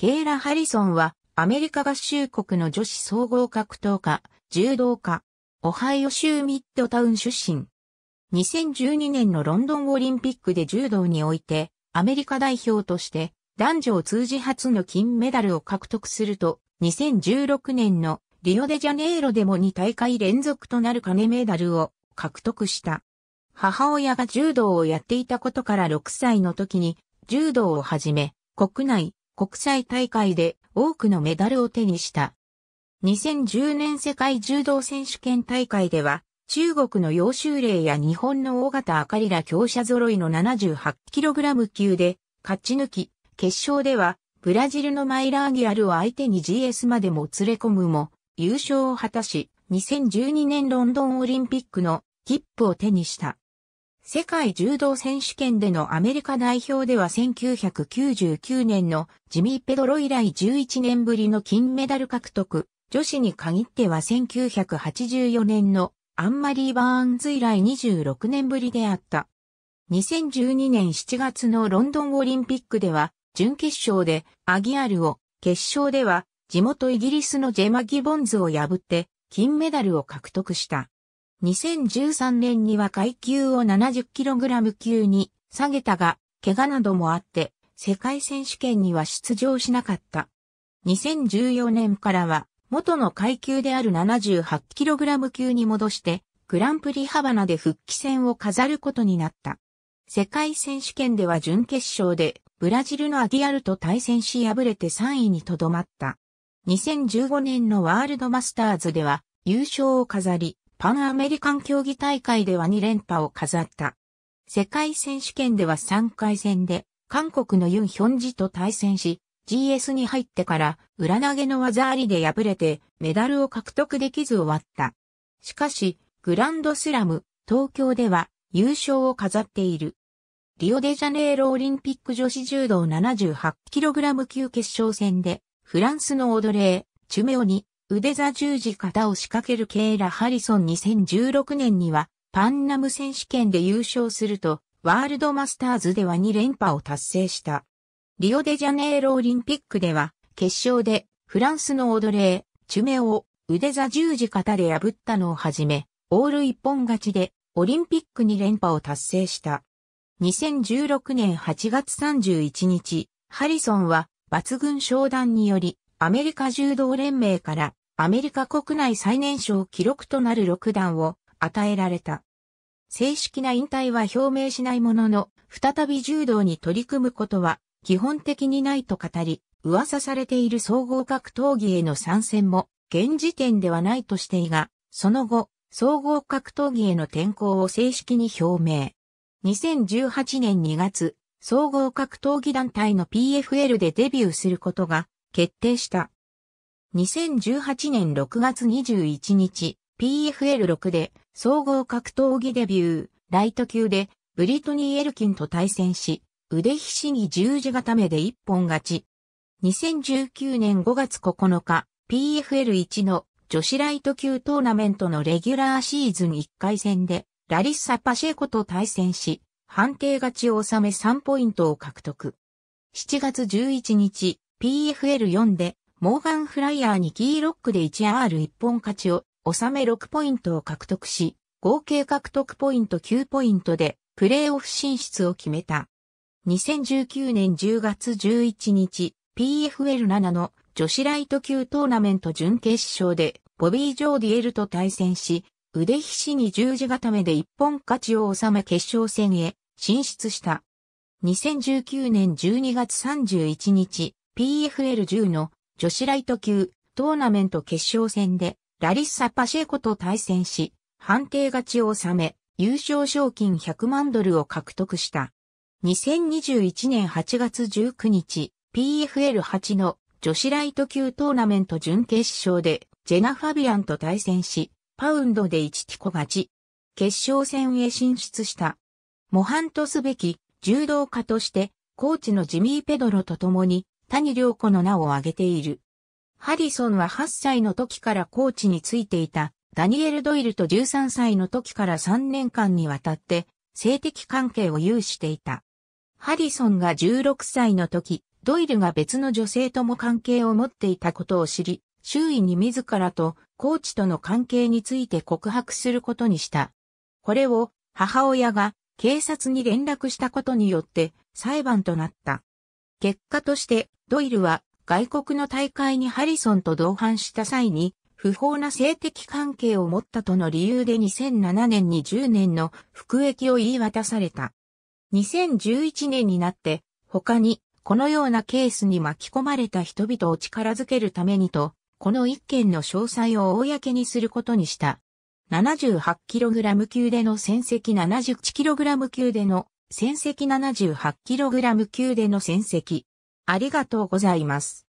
ケイラ・ハリソンはアメリカ合衆国の女子総合格闘家、柔道家、オハイオ州ミッドタウン出身。2012年のロンドンオリンピックで柔道において、アメリカ代表として男女を通じ初の金メダルを獲得すると、2016年のリオデジャネイロでも2大会連続となる金メダルを獲得した。母親が柔道をやっていたことから6歳の時に柔道を始め、国内、国際大会で多くのメダルを手にした。2010年世界柔道選手権大会では、中国の楊秀麗や日本の大型あかりら強者揃いの 78kg 級で勝ち抜き、決勝ではブラジルのマイラーギアルを相手に GS までも連れ込むも優勝を果たし、2012年ロンドンオリンピックの切符を手にした。世界柔道選手権でのアメリカ代表では1999年のジミー・ペドロ以来11年ぶりの金メダル獲得。女子に限っては1984年のアンマリー・バーンズ以来26年ぶりであった。2012年7月のロンドンオリンピックでは準決勝でアギアルを、決勝では地元イギリスのジェマ・ギボンズを破って金メダルを獲得した。2013年には階級を 70kg 級に下げたが、怪我などもあって、世界選手権には出場しなかった。2014年からは、元の階級である 78kg 級に戻して、グランプリハバナで復帰戦を飾ることになった。世界選手権では準決勝で、ブラジルのアディアルと対戦し敗れて3位にとどまった。2015年のワールドマスターズでは優勝を飾り、パンアメリカン競技大会では2連覇を飾った。世界選手権では3回戦で、韓国のユン・ヒョンジと対戦し、GS に入ってから裏投げの技ありで敗れてメダルを獲得できず終わった。しかし、グランドスラム、東京では優勝を飾っている。リオデジャネイロオリンピック女子柔道 78kg 級決勝戦で、フランスのオドレー、チュメオに腕座十字型を仕掛けるケイラ・ハリソン2016年にはパンナム選手権で優勝するとワールドマスターズでは2連覇を達成した。リオデジャネイロオリンピックでは決勝でフランスのオドレー、チュメを腕座十字型で破ったのをはじめ、オール一本勝ちでオリンピック2連覇を達成した。2016年8月31日、ハリソンは抜群商談によりアメリカ柔道連盟からアメリカ国内最年少記録となる6段を与えられた。正式な引退は表明しないものの、再び柔道に取り組むことは基本的にないと語り、噂されている総合格闘技への参戦も現時点ではないとしていが、その後、総合格闘技への転向を正式に表明。2018年2月、総合格闘技団体の PFL でデビューすることが決定した。2018年6月21日、PFL6 で総合格闘技デビュー、ライト級でブリトニー・エルキンと対戦し、腕ひしぎ十字固めで一本勝ち。2019年5月9日、PFL1 の女子ライト級トーナメントのレギュラーシーズン1回戦で、ラリッサ・パシェコと対戦し、判定勝ちを収め3ポイントを獲得。7月11日、PFL4 でモーガン・フライヤーにキーロックで 1R1 本勝ちを収め6ポイントを獲得し、合計獲得ポイント9ポイントでプレーオフ進出を決めた。2019年10月11日、PFL7 の女子ライト級トーナメント準決勝で、ボビー・ジョーディエルと対戦し、腕ひしに十字固めで一本勝ちを収め決勝戦へ進出した。2019年12月31日、PFL10 の女子ライト級トーナメント決勝戦でラリッサ・パシェコと対戦し、判定勝ちを収め、優勝賞金100万ドルを獲得した。2021年8月19日、PFL8 の女子ライト級トーナメント準決勝で、ジェナ・ファビアンと対戦し、パウンドで1ティコ勝ち。決勝戦へ進出した。模範とすべき柔道家として、コーチのジミー・ペドロと共に谷良子の名を挙げている。ハリソンは8歳の時からコーチについていたダニエル・ドイルと13歳の時から3年間にわたって性的関係を有していた。ハリソンが16歳の時、ドイルが別の女性とも関係を持っていたことを知り、周囲に自らとコーチとの関係について告白することにした。これを母親が警察に連絡したことによって裁判となった。結果としてドイルは外国の大会にハリソンと同伴した際に、不法な性的関係を持ったとの理由で2007年に10年の服役を言い渡された。2011年になって他にこのようなケースに巻き込まれた人々を力づけるためにと、この一件の詳細を公にすることにした。78kg 級での戦績 71kg 級での戦績 78kg 級での戦績ありがとうございます。